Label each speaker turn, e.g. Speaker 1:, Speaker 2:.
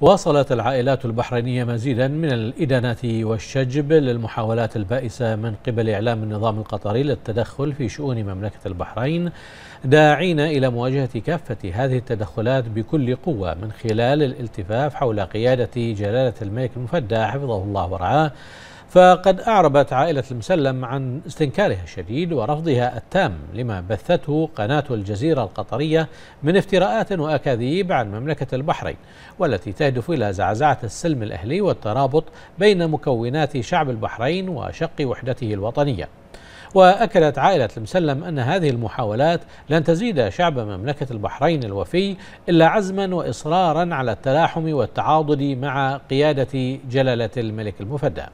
Speaker 1: واصلت العائلات البحرينية مزيدا من الإدانات والشجب للمحاولات البائسة من قبل إعلام النظام القطري للتدخل في شؤون مملكة البحرين داعين إلى مواجهة كافة هذه التدخلات بكل قوة من خلال الالتفاف حول قيادة جلالة الملك المفدى حفظه الله ورعاه فقد أعربت عائلة المسلم عن استنكارها الشديد ورفضها التام لما بثته قناة الجزيرة القطرية من افتراءات وأكاذيب عن مملكة البحرين والتي تهدف إلى زعزعة السلم الأهلي والترابط بين مكونات شعب البحرين وشق وحدته الوطنية وأكدت عائلة المسلم أن هذه المحاولات لن تزيد شعب مملكة البحرين الوفي إلا عزما وإصرارا على التلاحم والتعاضد مع قيادة جلالة الملك المفدى